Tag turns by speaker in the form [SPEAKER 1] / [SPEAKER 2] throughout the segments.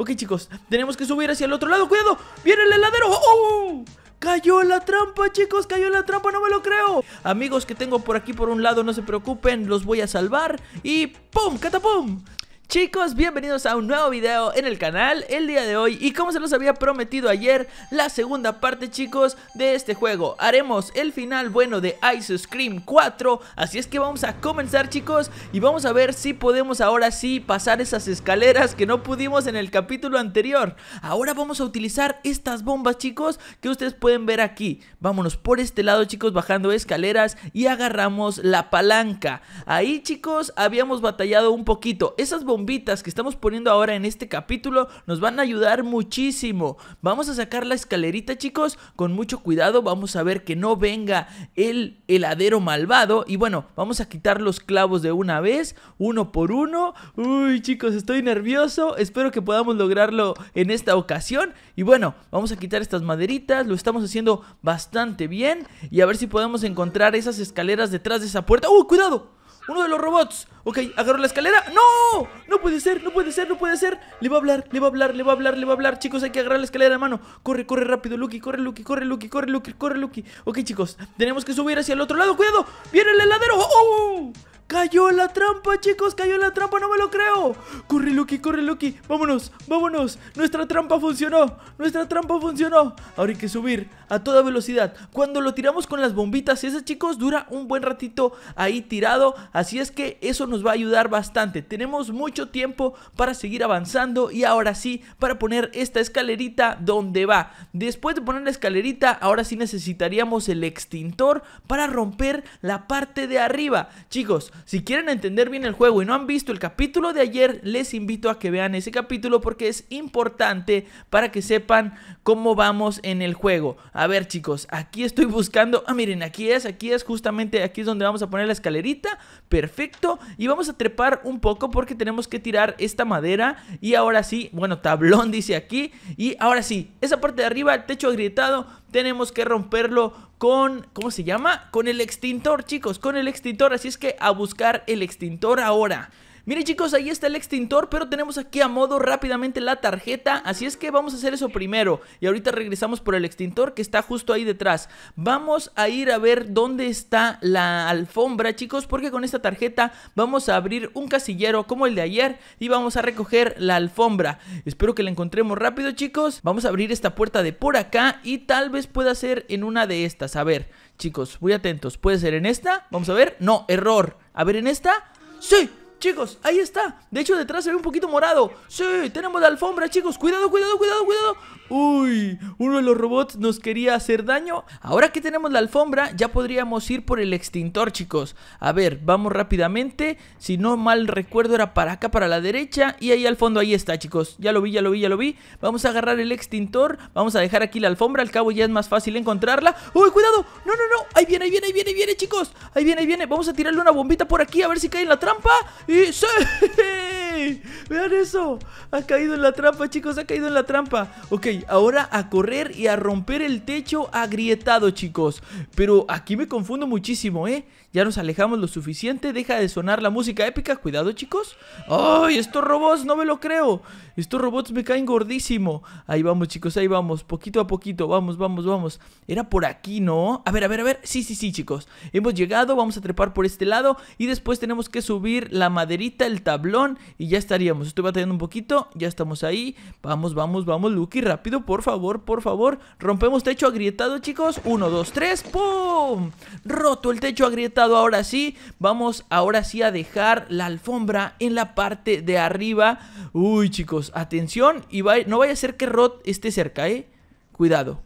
[SPEAKER 1] Ok, chicos, tenemos que subir hacia el otro lado. ¡Cuidado! ¡Viene el heladero! ¡Oh, ¡Oh! Cayó la trampa, chicos, cayó la trampa, no me lo creo Amigos que tengo por aquí por un lado, no se preocupen, los voy a salvar Y ¡pum! ¡Catapum! Chicos, bienvenidos a un nuevo video en el canal el día de hoy y como se los había prometido ayer, la segunda parte chicos de este juego Haremos el final bueno de Ice Scream 4, así es que vamos a comenzar chicos y vamos a ver si podemos ahora sí pasar esas escaleras que no pudimos en el capítulo anterior Ahora vamos a utilizar estas bombas chicos que ustedes pueden ver aquí Vámonos por este lado chicos bajando escaleras y agarramos la palanca Ahí chicos habíamos batallado un poquito, esas bombas que estamos poniendo ahora en este capítulo nos van a ayudar muchísimo. Vamos a sacar la escalerita, chicos, con mucho cuidado. Vamos a ver que no venga el heladero malvado. Y bueno, vamos a quitar los clavos de una vez, uno por uno. Uy, chicos, estoy nervioso. Espero que podamos lograrlo en esta ocasión. Y bueno, vamos a quitar estas maderitas. Lo estamos haciendo bastante bien. Y a ver si podemos encontrar esas escaleras detrás de esa puerta. ¡Uy, ¡Uh, cuidado! uno de los robots. Ok, agarró la escalera. ¡No! No puede ser, no puede ser, no puede ser. Le va a hablar, le va a hablar, le va a hablar, le va a hablar. Chicos, hay que agarrar la escalera, mano Corre, corre rápido, Lucky, corre, Lucky, corre, Lucky, corre, Lucky, corre, Lucky. Ok, chicos, tenemos que subir hacia el otro lado. ¡Cuidado! ¡Viene el heladero! ¡Oh! oh! ¡Cayó la trampa, chicos! ¡Cayó la trampa! ¡No me lo creo! ¡Corre, Loki! ¡Corre, Loki! ¡Vámonos! ¡Vámonos! ¡Nuestra trampa funcionó! ¡Nuestra trampa funcionó! Ahora hay que subir a toda velocidad. Cuando lo tiramos con las bombitas esas, chicos, dura un buen ratito ahí tirado. Así es que eso nos va a ayudar bastante. Tenemos mucho tiempo para seguir avanzando. Y ahora sí, para poner esta escalerita donde va. Después de poner la escalerita, ahora sí necesitaríamos el extintor para romper la parte de arriba. Chicos, si quieren entender bien el juego y no han visto el capítulo de ayer, les invito a que vean ese capítulo porque es importante para que sepan cómo vamos en el juego. A ver chicos, aquí estoy buscando, ah miren, aquí es, aquí es justamente, aquí es donde vamos a poner la escalerita, perfecto. Y vamos a trepar un poco porque tenemos que tirar esta madera y ahora sí, bueno, tablón dice aquí. Y ahora sí, esa parte de arriba, techo agrietado, tenemos que romperlo con, ¿cómo se llama? Con el extintor, chicos, con el extintor. Así es que a buscar el extintor ahora. Miren chicos, ahí está el extintor, pero tenemos aquí a modo rápidamente la tarjeta, así es que vamos a hacer eso primero. Y ahorita regresamos por el extintor que está justo ahí detrás. Vamos a ir a ver dónde está la alfombra, chicos, porque con esta tarjeta vamos a abrir un casillero como el de ayer y vamos a recoger la alfombra. Espero que la encontremos rápido, chicos. Vamos a abrir esta puerta de por acá y tal vez pueda ser en una de estas. A ver, chicos, muy atentos. ¿Puede ser en esta? Vamos a ver. No, error. A ver, en esta. ¡Sí! Chicos, ahí está De hecho, detrás se ve un poquito morado Sí, tenemos la alfombra, chicos Cuidado, cuidado, cuidado, cuidado Uy, uno de los robots nos quería hacer daño Ahora que tenemos la alfombra Ya podríamos ir por el extintor, chicos A ver, vamos rápidamente Si no mal recuerdo era para acá, para la derecha Y ahí al fondo, ahí está, chicos Ya lo vi, ya lo vi, ya lo vi Vamos a agarrar el extintor Vamos a dejar aquí la alfombra Al cabo ya es más fácil encontrarla Uy, cuidado No, no, no Ahí viene, ahí viene, ahí viene, ahí viene, chicos Ahí viene, ahí viene Vamos a tirarle una bombita por aquí A ver si cae en la trampa ¡Y sí! ¡Vean eso! Ha caído en la trampa, chicos, ha caído en la trampa Ok, ahora a correr y a romper el techo agrietado, chicos Pero aquí me confundo muchísimo, ¿eh? Ya nos alejamos lo suficiente, deja de sonar la música épica Cuidado, chicos ¡Ay, estos robots! No me lo creo Estos robots me caen gordísimo Ahí vamos, chicos, ahí vamos Poquito a poquito, vamos, vamos, vamos Era por aquí, ¿no? A ver, a ver, a ver Sí, sí, sí, chicos Hemos llegado, vamos a trepar por este lado Y después tenemos que subir la maderita, el tablón y ya estaríamos. Estoy batallando un poquito, ya estamos ahí. Vamos, vamos, vamos, Lucky, rápido, por favor, por favor. Rompemos techo agrietado, chicos. Uno, dos, tres, ¡pum! Roto el techo agrietado, ahora sí. Vamos ahora sí a dejar la alfombra en la parte de arriba. Uy, chicos, atención y no vaya a ser que Rod esté cerca, ¿eh? Cuidado.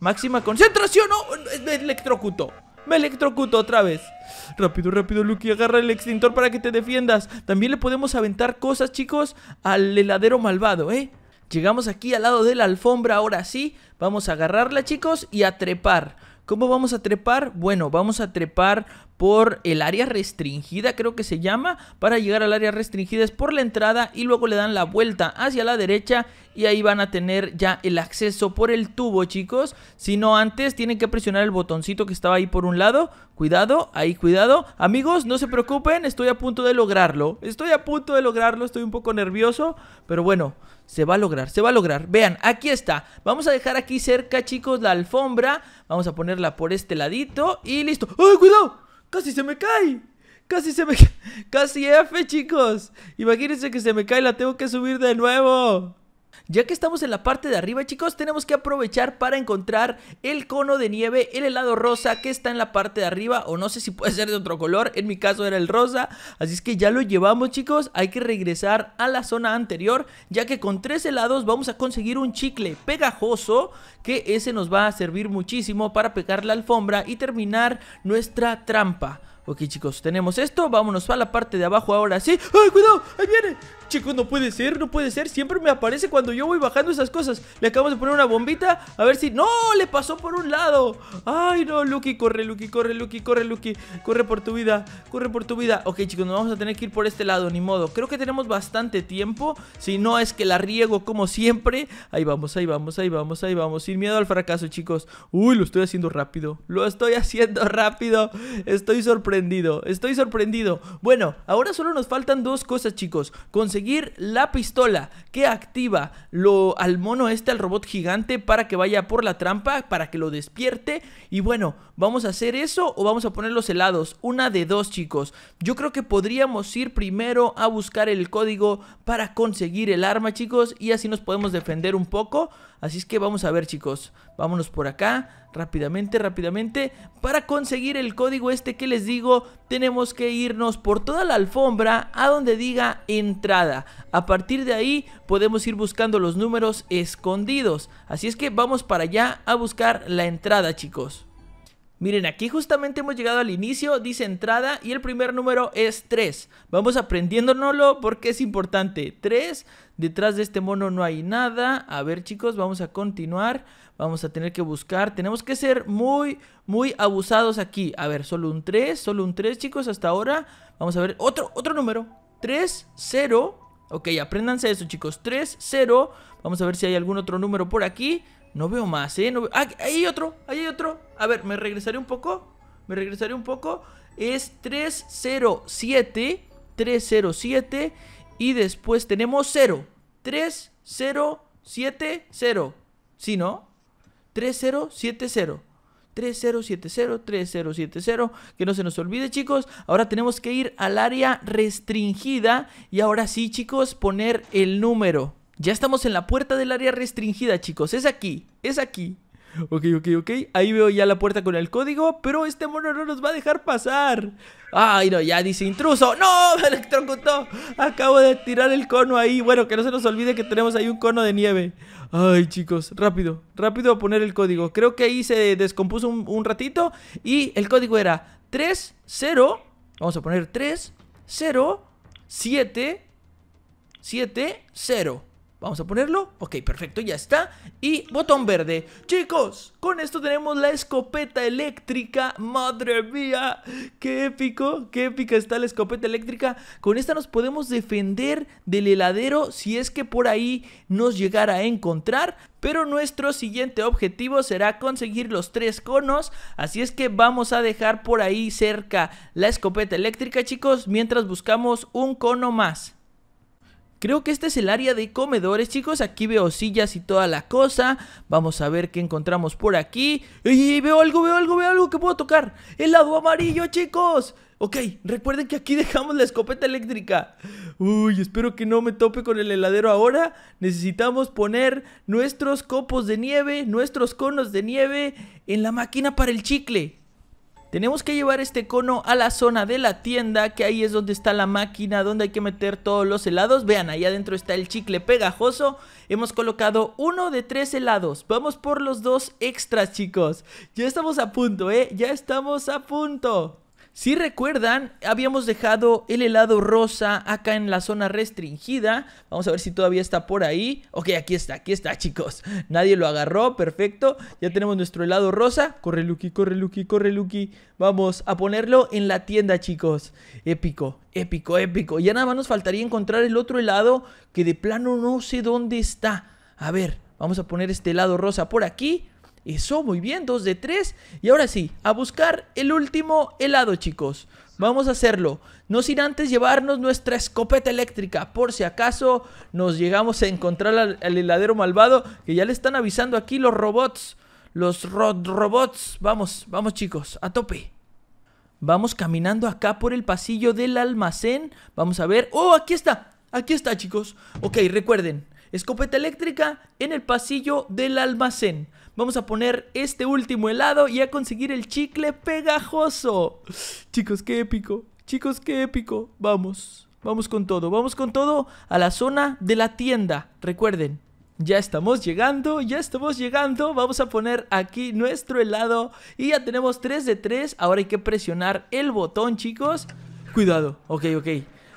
[SPEAKER 1] Máxima concentración, no, electrocuto! Me electrocuto otra vez. Rápido, rápido, Lucky, agarra el extintor para que te defiendas. También le podemos aventar cosas, chicos, al heladero malvado, ¿eh? Llegamos aquí al lado de la alfombra, ahora sí. Vamos a agarrarla, chicos, y a trepar. ¿Cómo vamos a trepar? Bueno, vamos a trepar por el área restringida, creo que se llama. Para llegar al área restringida es por la entrada y luego le dan la vuelta hacia la derecha y ahí van a tener ya el acceso por el tubo, chicos. Si no antes, tienen que presionar el botoncito que estaba ahí por un lado. Cuidado, ahí cuidado. Amigos, no se preocupen, estoy a punto de lograrlo. Estoy a punto de lograrlo, estoy un poco nervioso, pero bueno, se va a lograr, se va a lograr. Vean, aquí está. Vamos a dejar aquí cerca, chicos, la alfombra. Vamos a ponerla por este ladito y listo. ¡Ay, cuidado! ¡Casi se me cae! Casi se me Casi F, chicos. Imagínense que se me cae, la tengo que subir de nuevo. Ya que estamos en la parte de arriba chicos tenemos que aprovechar para encontrar el cono de nieve, el helado rosa que está en la parte de arriba o no sé si puede ser de otro color, en mi caso era el rosa, así es que ya lo llevamos chicos, hay que regresar a la zona anterior ya que con tres helados vamos a conseguir un chicle pegajoso que ese nos va a servir muchísimo para pegar la alfombra y terminar nuestra trampa. Ok, chicos, tenemos esto Vámonos a la parte de abajo ahora sí ¡Ay, cuidado! ¡Ahí viene! Chicos, no puede ser, no puede ser Siempre me aparece cuando yo voy bajando esas cosas Le acabamos de poner una bombita A ver si... ¡No! Le pasó por un lado ¡Ay, no! Lucky, corre, Lucky, corre, Lucky, corre, Lucky Corre por tu vida, corre por tu vida Ok, chicos, no vamos a tener que ir por este lado Ni modo, creo que tenemos bastante tiempo Si no es que la riego como siempre Ahí vamos, ahí vamos, ahí vamos, ahí vamos Sin miedo al fracaso, chicos Uy, lo estoy haciendo rápido Lo estoy haciendo rápido Estoy sorprendido estoy sorprendido. Bueno, ahora solo nos faltan dos cosas, chicos. Conseguir la pistola que activa lo, al mono este, al robot gigante, para que vaya por la trampa, para que lo despierte. Y bueno, ¿vamos a hacer eso o vamos a poner los helados? Una de dos, chicos. Yo creo que podríamos ir primero a buscar el código para conseguir el arma, chicos. Y así nos podemos defender un poco. Así es que vamos a ver, chicos. Vámonos por acá rápidamente, rápidamente. Para conseguir el código este que les digo, tenemos que irnos por toda la alfombra a donde diga entrada. A partir de ahí podemos ir buscando los números escondidos. Así es que vamos para allá a buscar la entrada, chicos. Miren, aquí justamente hemos llegado al inicio, dice entrada y el primer número es 3. Vamos aprendiéndonoslo porque es importante. 3 Detrás de este mono no hay nada. A ver, chicos, vamos a continuar. Vamos a tener que buscar. Tenemos que ser muy, muy abusados aquí. A ver, solo un 3, solo un 3, chicos, hasta ahora. Vamos a ver otro, otro número. 3, 0. Ok, apréndanse eso, chicos. 3, 0. Vamos a ver si hay algún otro número por aquí. No veo más, ¿eh? Ah, ahí hay otro, ahí hay otro. A ver, me regresaré un poco. Me regresaré un poco. Es 307. 307. Y después tenemos 0. 3, 0, 7, 0. ¿Sí, no? 3, 0, 7, 0. 7, 0 Que no se nos olvide, chicos. Ahora tenemos que ir al área restringida. Y ahora sí, chicos, poner el número. Ya estamos en la puerta del área restringida, chicos. Es aquí, es aquí. Ok, ok, ok. Ahí veo ya la puerta con el código, pero este mono no nos va a dejar pasar. Ay, no, ya dice intruso. ¡No! Me electrocutó. Acabo de tirar el cono ahí. Bueno, que no se nos olvide que tenemos ahí un cono de nieve. Ay, chicos, rápido, rápido a poner el código. Creo que ahí se descompuso un, ratito y el código era 3, 0. Vamos a poner 3, 0, 7, 7, 0. Vamos a ponerlo, ok, perfecto, ya está Y botón verde Chicos, con esto tenemos la escopeta eléctrica Madre mía, qué épico, qué épica está la escopeta eléctrica Con esta nos podemos defender del heladero Si es que por ahí nos llegara a encontrar pero nuestro siguiente objetivo será conseguir los tres conos, así es que vamos a dejar por ahí cerca la escopeta eléctrica chicos, mientras buscamos un cono más. Creo que este es el área de comedores, chicos. Aquí veo sillas y toda la cosa. Vamos a ver qué encontramos por aquí. ¡Y veo algo, veo algo, veo algo que puedo tocar! ¡El lado amarillo, chicos! Ok, recuerden que aquí dejamos la escopeta eléctrica. Uy, espero que no me tope con el heladero ahora. Necesitamos poner nuestros copos de nieve, nuestros conos de nieve en la máquina para el chicle. Tenemos que llevar este cono a la zona de la tienda, que ahí es donde está la máquina, donde hay que meter todos los helados. Vean, ahí adentro está el chicle pegajoso. Hemos colocado uno de tres helados. Vamos por los dos extras, chicos. Ya estamos a punto, ¿eh? Ya estamos a punto. Si recuerdan, habíamos dejado el helado rosa acá en la zona restringida. Vamos a ver si todavía está por ahí. Ok, aquí está, aquí está, chicos. Nadie lo agarró, perfecto. Ya tenemos nuestro helado rosa. Corre, Lucky, corre, Lucky, corre, Lucky. Vamos a ponerlo en la tienda, chicos. Épico, épico, épico. Ya nada más nos faltaría encontrar el otro helado que de plano no sé dónde está. A ver, vamos a poner este helado rosa por aquí. Eso, muy bien, dos de tres. Y ahora sí, a buscar el último helado, chicos. Vamos a hacerlo. No sin antes llevarnos nuestra escopeta eléctrica. Por si acaso nos llegamos a encontrar al, heladero malvado. Que ya le están avisando aquí los robots. Los robots. Vamos, vamos chicos, a tope. Vamos caminando acá por el pasillo del almacén. Vamos a ver. ¡Oh, aquí está! Aquí está, chicos. Ok, recuerden. Escopeta eléctrica en el pasillo del almacén. Vamos a poner este último helado y a conseguir el chicle pegajoso. Chicos, qué épico. Chicos, qué épico. Vamos. Vamos con todo. Vamos con todo a la zona de la tienda. Recuerden, ya estamos llegando, ya estamos llegando. Vamos a poner aquí nuestro helado. Y ya tenemos 3 de 3. Ahora hay que presionar el botón, chicos. Cuidado. Ok, ok.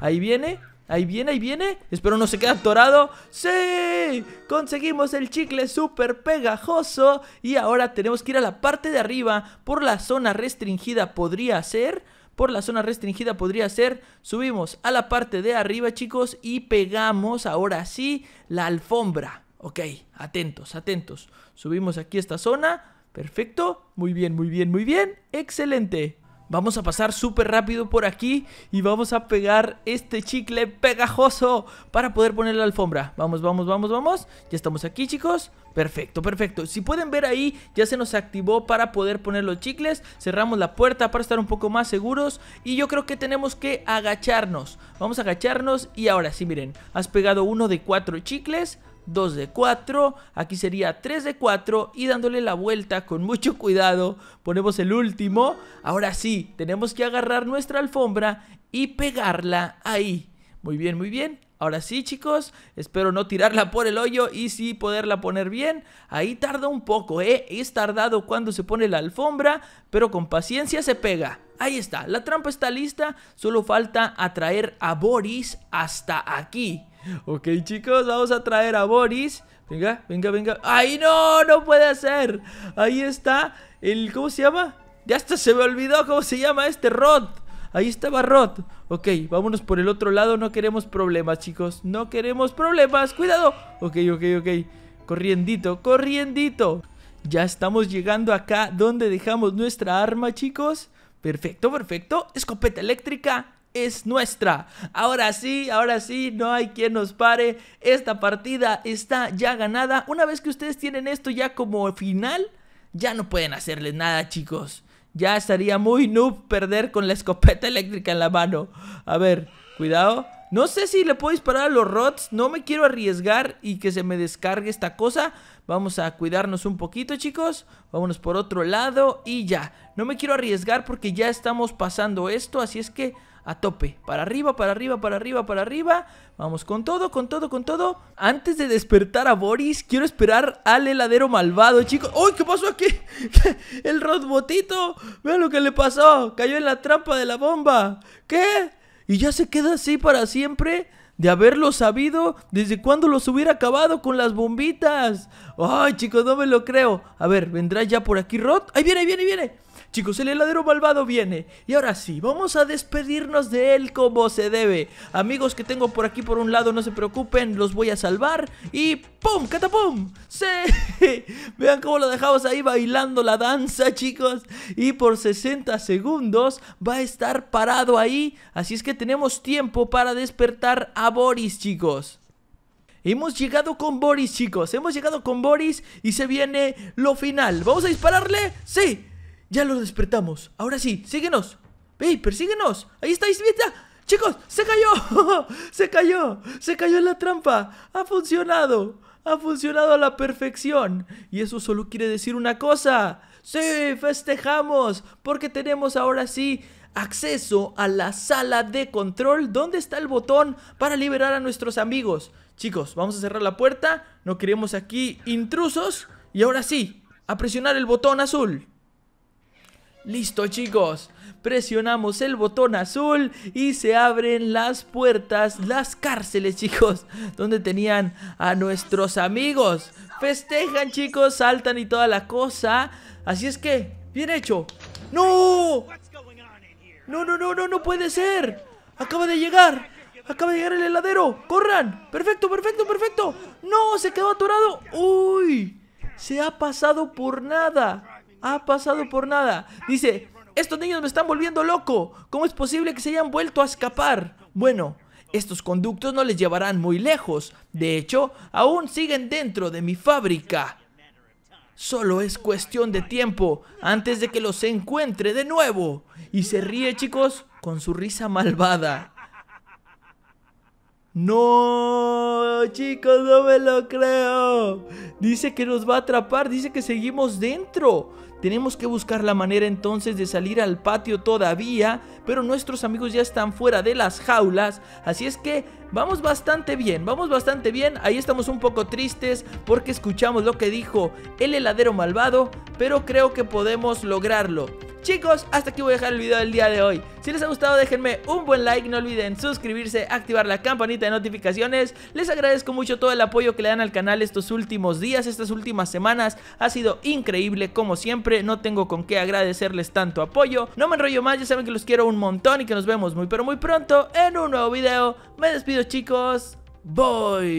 [SPEAKER 1] Ahí viene. Ahí viene, ahí viene. Espero no se quede atorado. ¡Sí! Conseguimos el chicle súper pegajoso. Y ahora tenemos que ir a la parte de arriba. Por la zona restringida podría ser. Por la zona restringida podría ser. Subimos a la parte de arriba, chicos. Y pegamos ahora sí la alfombra. Ok, atentos, atentos. Subimos aquí esta zona. Perfecto. Muy bien, muy bien, muy bien. Excelente. Vamos a pasar súper rápido por aquí y vamos a pegar este chicle pegajoso para poder poner la alfombra. Vamos, vamos, vamos, vamos. Ya estamos aquí, chicos. Perfecto, perfecto. Si pueden ver ahí, ya se nos activó para poder poner los chicles. Cerramos la puerta para estar un poco más seguros. Y yo creo que tenemos que agacharnos. Vamos a agacharnos y ahora sí, miren. Has pegado uno de cuatro chicles. 2 de 4, aquí sería 3 de 4 y dándole la vuelta con mucho cuidado ponemos el último. Ahora sí, tenemos que agarrar nuestra alfombra y pegarla ahí. Muy bien, muy bien. Ahora sí, chicos, espero no tirarla por el hoyo y sí poderla poner bien. Ahí tarda un poco, ¿eh? Es tardado cuando se pone la alfombra, pero con paciencia se pega. Ahí está, la trampa está lista, solo falta atraer a Boris hasta aquí. Ok, chicos, vamos a traer a Boris. Venga, venga, venga. ¡Ay, no! ¡No puede ser! Ahí está el... ¿Cómo se llama? Ya hasta se me olvidó cómo se llama este Rod. Ahí estaba Rod. Ok, vámonos por el otro lado. No queremos problemas, chicos. No queremos problemas. ¡Cuidado! Ok, ok, ok. Corriendito, corriendito. Ya estamos llegando acá donde dejamos nuestra arma, chicos. Perfecto, perfecto. Escopeta eléctrica es nuestra. Ahora sí, ahora sí, no hay quien nos pare. Esta partida está ya ganada. Una vez que ustedes tienen esto ya como final, ya no pueden hacerles nada, chicos. Ya estaría muy noob perder con la escopeta eléctrica en la mano. A ver, cuidado. No sé si le puedo disparar a los rots. No me quiero arriesgar y que se me descargue esta cosa. Vamos a cuidarnos un poquito, chicos. Vámonos por otro lado y ya. No me quiero arriesgar porque ya estamos pasando esto. Así es que a tope. Para arriba, para arriba, para arriba, para arriba. Vamos con todo, con todo, con todo. Antes de despertar a Boris, quiero esperar al heladero malvado, chicos. ¡Uy! ¿Qué pasó aquí? El robotito. Vean lo que le pasó. Cayó en la trampa de la bomba. ¿Qué? ¿Y ya se queda así para siempre? De haberlo sabido, ¿desde cuándo los hubiera acabado con las bombitas? Ay, chicos, no me lo creo. A ver, ¿vendrá ya por aquí Rod? Ahí viene, ahí viene, ahí viene. Chicos, el heladero malvado viene Y ahora sí, vamos a despedirnos de él como se debe Amigos que tengo por aquí por un lado, no se preocupen Los voy a salvar Y ¡pum! ¡Catapum! ¡Sí! Vean cómo lo dejamos ahí bailando la danza, chicos Y por 60 segundos va a estar parado ahí Así es que tenemos tiempo para despertar a Boris, chicos Hemos llegado con Boris, chicos Hemos llegado con Boris y se viene lo final ¿Vamos a dispararle? ¡Sí! Ya lo despertamos. Ahora sí, síguenos. ¡Ey, persíguenos! ¡Ahí estáis! ¡Mira! ¡Chicos! ¡Se cayó! ¡Se cayó! ¡Se cayó en la trampa! ¡Ha funcionado! ¡Ha funcionado a la perfección! Y eso solo quiere decir una cosa. ¡Sí! ¡Festejamos! Porque tenemos ahora sí acceso a la sala de control donde está el botón para liberar a nuestros amigos. Chicos, vamos a cerrar la puerta. No queremos aquí intrusos. Y ahora sí, a presionar el botón azul. Listo chicos, presionamos el botón azul y se abren las puertas, las cárceles chicos, donde tenían a nuestros amigos. Festejan chicos, saltan y toda la cosa. Así es que, bien hecho. ¡No! No, no, no, no, no puede ser. Acaba de llegar. Acaba de llegar el heladero. ¡Corran! Perfecto, perfecto, perfecto. No, se quedó atorado. Uy, se ha pasado por nada ha pasado por nada. Dice, estos niños me están volviendo loco. ¿Cómo es posible que se hayan vuelto a escapar? Bueno, estos conductos no les llevarán muy lejos. De hecho, aún siguen dentro de mi fábrica. Solo es cuestión de tiempo antes de que los encuentre de nuevo. Y se ríe, chicos, con su risa malvada. No, chicos, no me lo creo. Dice que nos va a atrapar, dice que seguimos dentro. Tenemos que buscar la manera entonces de salir al patio todavía, pero nuestros amigos ya están fuera de las jaulas, así es que vamos bastante bien, vamos bastante bien. Ahí estamos un poco tristes porque escuchamos lo que dijo el heladero malvado, pero creo que podemos lograrlo. Chicos, hasta aquí voy a dejar el video del día de hoy. Si les ha gustado déjenme un buen like, no olviden suscribirse, activar la campanita de notificaciones. Les agradezco mucho todo el apoyo que le dan al canal estos últimos días, estas últimas semanas. Ha sido increíble como siempre, no tengo con qué agradecerles tanto apoyo. No me enrollo más, ya saben que los quiero un montón y que nos vemos muy pero muy pronto en un nuevo video. Me despido chicos, voy.